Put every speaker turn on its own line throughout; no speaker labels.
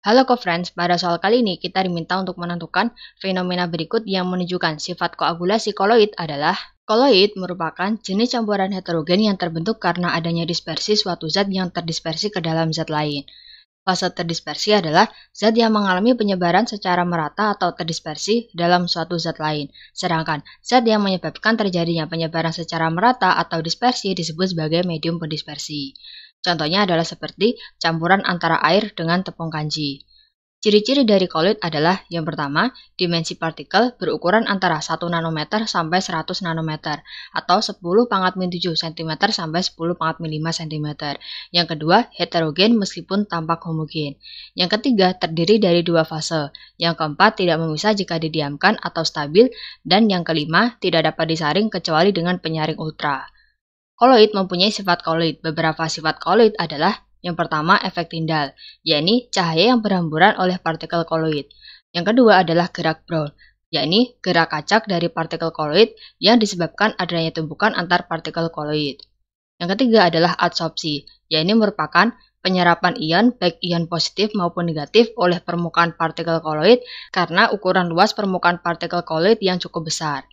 Halo co-friends, pada soal kali ini kita diminta untuk menentukan fenomena berikut yang menunjukkan sifat koagulasi koloid adalah Koloid merupakan jenis campuran heterogen yang terbentuk karena adanya dispersi suatu zat yang terdispersi ke dalam zat lain. Fase terdispersi adalah zat yang mengalami penyebaran secara merata atau terdispersi dalam suatu zat lain. Sedangkan zat yang menyebabkan terjadinya penyebaran secara merata atau dispersi disebut sebagai medium pendispersi. Contohnya adalah seperti campuran antara air dengan tepung kanji. Ciri-ciri dari koloid adalah yang pertama, dimensi partikel berukuran antara 1 nanometer sampai 100 nanometer atau 10 pangkat min 7 cm sampai 10 pangkat min 5 cm. Yang kedua, heterogen meskipun tampak homogen. Yang ketiga, terdiri dari dua fase. Yang keempat, tidak memisah jika didiamkan atau stabil. Dan yang kelima, tidak dapat disaring kecuali dengan penyaring ultra. Koloid mempunyai sifat koloid. Beberapa sifat koloid adalah yang pertama efek tindal, yakni cahaya yang berhamburan oleh partikel koloid. Yang kedua adalah gerak Brown, yakni gerak acak dari partikel koloid yang disebabkan adanya tumpukan antar partikel koloid. Yang ketiga adalah adsorpsi, yakni merupakan penyerapan ion baik ion positif maupun negatif oleh permukaan partikel koloid karena ukuran luas permukaan partikel koloid yang cukup besar.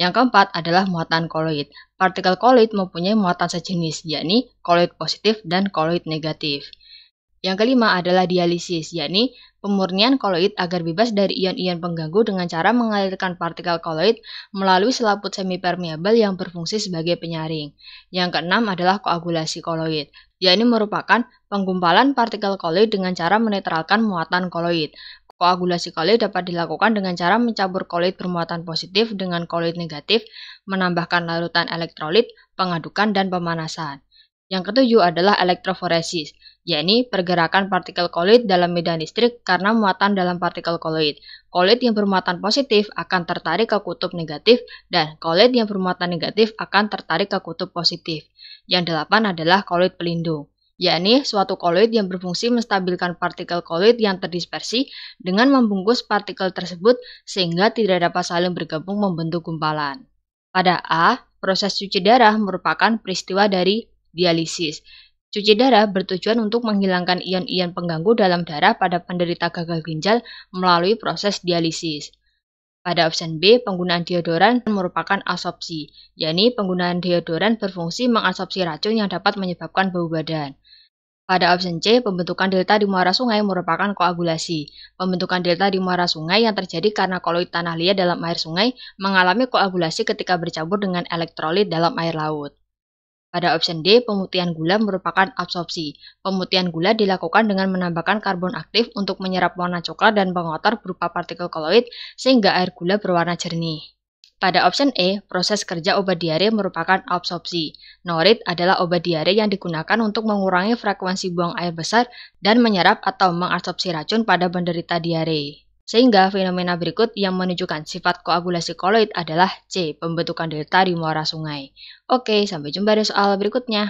Yang keempat adalah muatan koloid. Partikel koloid mempunyai muatan sejenis, yakni koloid positif dan koloid negatif. Yang kelima adalah dialisis, yakni pemurnian koloid agar bebas dari ion-ion pengganggu dengan cara mengalirkan partikel koloid melalui selaput semipermeabel yang berfungsi sebagai penyaring. Yang keenam adalah koagulasi koloid, yakni merupakan penggumpalan partikel koloid dengan cara menetralkan muatan koloid. Koagulasi kolit dapat dilakukan dengan cara mencampur kolit bermuatan positif dengan kolit negatif, menambahkan larutan elektrolit, pengadukan, dan pemanasan. Yang ketujuh adalah elektroforesis, yakni pergerakan partikel kolit dalam medan listrik karena muatan dalam partikel kolit. Kolit yang bermuatan positif akan tertarik ke kutub negatif dan kolit yang bermuatan negatif akan tertarik ke kutub positif. Yang delapan adalah kolit pelindung yakni suatu koloid yang berfungsi menstabilkan partikel koloid yang terdispersi dengan membungkus partikel tersebut sehingga tidak dapat saling bergabung membentuk gumpalan. Pada A, proses cuci darah merupakan peristiwa dari dialisis. Cuci darah bertujuan untuk menghilangkan ion-ion pengganggu dalam darah pada penderita gagal ginjal melalui proses dialisis. Pada opsi B, penggunaan deodoran merupakan asopsi, yakni penggunaan deodoran berfungsi mengasopsi racun yang dapat menyebabkan bau badan. Pada opsi C, pembentukan delta di muara sungai merupakan koagulasi. Pembentukan delta di muara sungai yang terjadi karena koloid tanah liat dalam air sungai mengalami koagulasi ketika bercampur dengan elektrolit dalam air laut. Pada option D, pemutihan gula merupakan absorpsi. Pemutihan gula dilakukan dengan menambahkan karbon aktif untuk menyerap warna coklat dan pengotor berupa partikel koloid sehingga air gula berwarna jernih. Pada option E, proses kerja obat diare merupakan absorpsi. Norit adalah obat diare yang digunakan untuk mengurangi frekuensi buang air besar dan menyerap atau mengabsorpsi racun pada penderita diare. Sehingga fenomena berikut yang menunjukkan sifat koagulasi koloid adalah C. Pembentukan delta di muara sungai. Oke, sampai jumpa di soal berikutnya.